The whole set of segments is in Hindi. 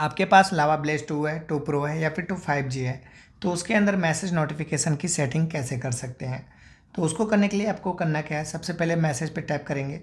आपके पास लावा ब्लेस टू है टू प्रो है या फिर टू फाइव जी है तो उसके अंदर मैसेज नोटिफिकेशन की सेटिंग कैसे कर सकते हैं तो उसको करने के लिए आपको करना क्या है सबसे पहले मैसेज पे टैप करेंगे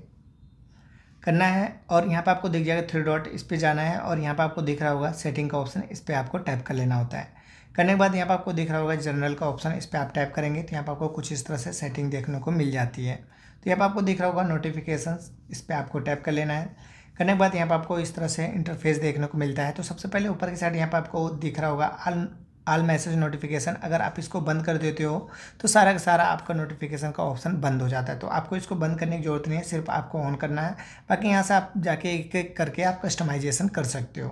करना है और यहाँ पर आपको दिख जाएगा थ्री डॉट इस पर जाना है और यहाँ पर आपको दिख रहा होगा सेटिंग का ऑप्शन इस पर आपको टैप कर लेना होता है करने के बाद यहाँ पर आपको दिख रहा होगा जनरल का ऑप्शन इस पर आप टैप करेंगे तो यहाँ पर आपको कुछ इस तरह से सेटिंग देखने को मिल जाती है तो यहाँ पर आपको दिख रहा होगा नोटिफिकेशन इस पर आपको टैप कर लेना है करने के बाद यहाँ पर आपको इस तरह से इंटरफेस देखने को मिलता है तो सबसे पहले ऊपर की साइड यहाँ पर आपको दिख रहा होगा आल आल मैसेज नोटिफिकेशन अगर आप इसको बंद कर देते हो तो सारा का सारा आपका नोटिफिकेशन का ऑप्शन बंद हो जाता है तो आपको इसको बंद करने की ज़रूरत नहीं है सिर्फ आपको ऑन करना है बाकी यहाँ से आप जाके एक एक करके आप कस्टमाइजेशन कर सकते हो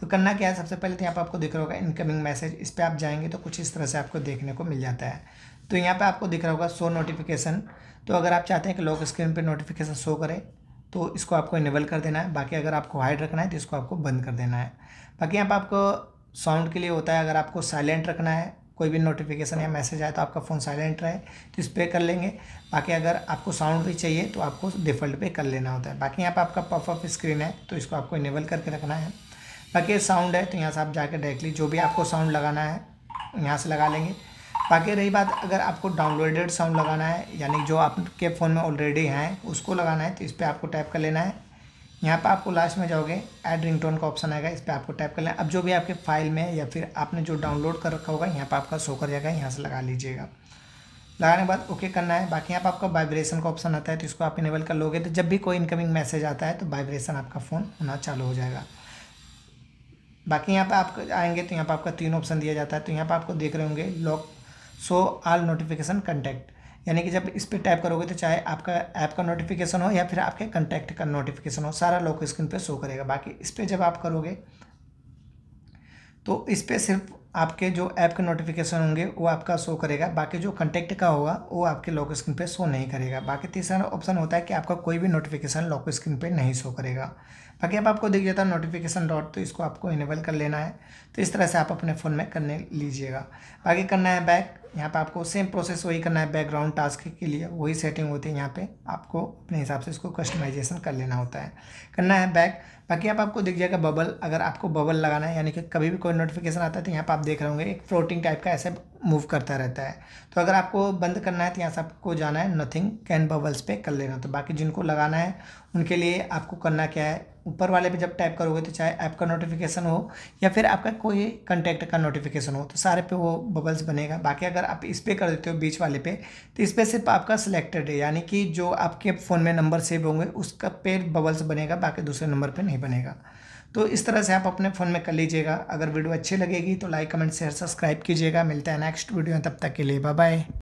तो करना क्या है सबसे पहले तो यहाँ पर आपको दिख रहा होगा इनकमिंग मैसेज इस पर आप जाएंगे तो कुछ इस तरह से आपको देखने को मिल जाता है तो यहाँ पर आपको दिख रहा होगा शो नोटिफिकेशन तो अगर आप चाहते हैं कि लॉक स्क्रीन पर नोटिफिकेशन शो करें तो इसको आपको इनेबल कर देना है बाकी अगर आपको हाइड रखना है तो इसको आपको बंद कर देना है बाकी यहाँ पर आपको साउंड के लिए होता है अगर आपको साइलेंट रखना है कोई भी नोटिफिकेशन या मैसेज आए तो आपका फ़ोन साइलेंट रहे तो इस पर कर लेंगे बाकी अगर आपको साउंड भी चाहिए तो आपको डिफ़ल्ट पे कर लेना होता है बाकी यहाँ पर आपका पफ ऑफ स्क्रीन है तो इसको आपको इनेबल करके रखना है बाकी साउंड है तो यहाँ से आप जाकर डायरेक्टली जो भी आपको साउंड लगाना है यहाँ से लगा लेंगे बाकी रही बात अगर आपको डाउनलोडेड साउंड लगाना है यानी जो आपके फ़ोन में ऑलरेडी हैं उसको लगाना है तो इस पर आपको टैप कर लेना है यहाँ पर आपको लास्ट में जाओगे ऐड रिंगटोन का ऑप्शन आएगा इस पर आपको टैप कर लेना अब जो भी आपके फाइल में या फिर आपने जो डाउनलोड कर रखा होगा यहाँ पर आपका शो कर जाएगा यहाँ से लगा लीजिएगा लगाने के बाद ओके करना है बाकी यहाँ पर आपका वाइब्रेशन का ऑप्शन आता है तो इसको आप इनेबल कर लोगे तो जब भी कोई इनकमिंग मैसेज आता है तो वाइब्रेशन आपका फ़ोन होना चालू हो जाएगा बाकी यहाँ पर आप आएंगे तो यहाँ पर आपका तीन ऑप्शन दिया जाता है तो यहाँ पर आपको देख रहे होंगे lock so all notification contact यानी कि जब इस पर टाइप करोगे तो चाहे आपका ऐप का नोटिफिकेशन हो या फिर आपके कंटैक्ट का नोटिफिकेशन हो सारा लोग स्क्रीन पे शो करेगा बाकी इस पर जब आप करोगे तो इस पर सिर्फ आपके जो ऐप के नोटिफिकेशन होंगे वो आपका शो करेगा बाकी जो कंटेक्ट का होगा वो आपके लॉक स्क्रीन पे शो नहीं करेगा बाकी तीसरा ऑप्शन होता है कि आपका कोई भी नोटिफिकेशन लॉक स्क्रीन पे नहीं शो करेगा बाकी अब आपको दिख जाता है नोटिफिकेशन डॉट तो इसको आपको इनेबल कर लेना है तो इस तरह से आप अपने फ़ोन में करने लीजिएगा बाकी करना है बैक यहाँ पे आपको सेम प्रोसेस वही करना है बैकग्राउंड टास्क के लिए वही सेटिंग होती है यहाँ पे आपको अपने हिसाब से इसको कस्टमाइजेशन कर लेना होता है करना है बैक बाकी आप आपको दिख जाएगा बबल अगर आपको बबल लगाना है यानी कि कभी भी कोई नोटिफिकेशन आता है तो यहाँ पर आप देख रहे होंगे एक फ्लोटिंग टाइप का ऐसे मूव करता रहता है तो अगर आपको बंद करना है तो यहाँ से आपको जाना है नथिंग कैन बबल्स पे कर लेना तो बाकी जिनको लगाना है उनके लिए आपको करना क्या है ऊपर वाले पे जब टाइप करोगे तो चाहे ऐप का नोटिफिकेशन हो या फिर आपका कोई कंटेक्ट का नोटिफिकेशन हो तो सारे पे वो बबल्स बनेगा बाकी अगर आप इस पर कर देते हो बीच वाले पे तो इस पर सिर्फ आपका सिलेक्टेड है यानी कि जो आपके फ़ोन में नंबर सेव होंगे उसका पे बबल्स बनेगा बाकी दूसरे नंबर पर नहीं बनेगा तो इस तरह से आप अपने फ़ोन में कर लीजिएगा अगर वीडियो अच्छी लगेगी तो लाइक कमेंट शेयर सब्सक्राइब कीजिएगा मिलता है नेक्स्ट वीडियो तब तक के लिए बाय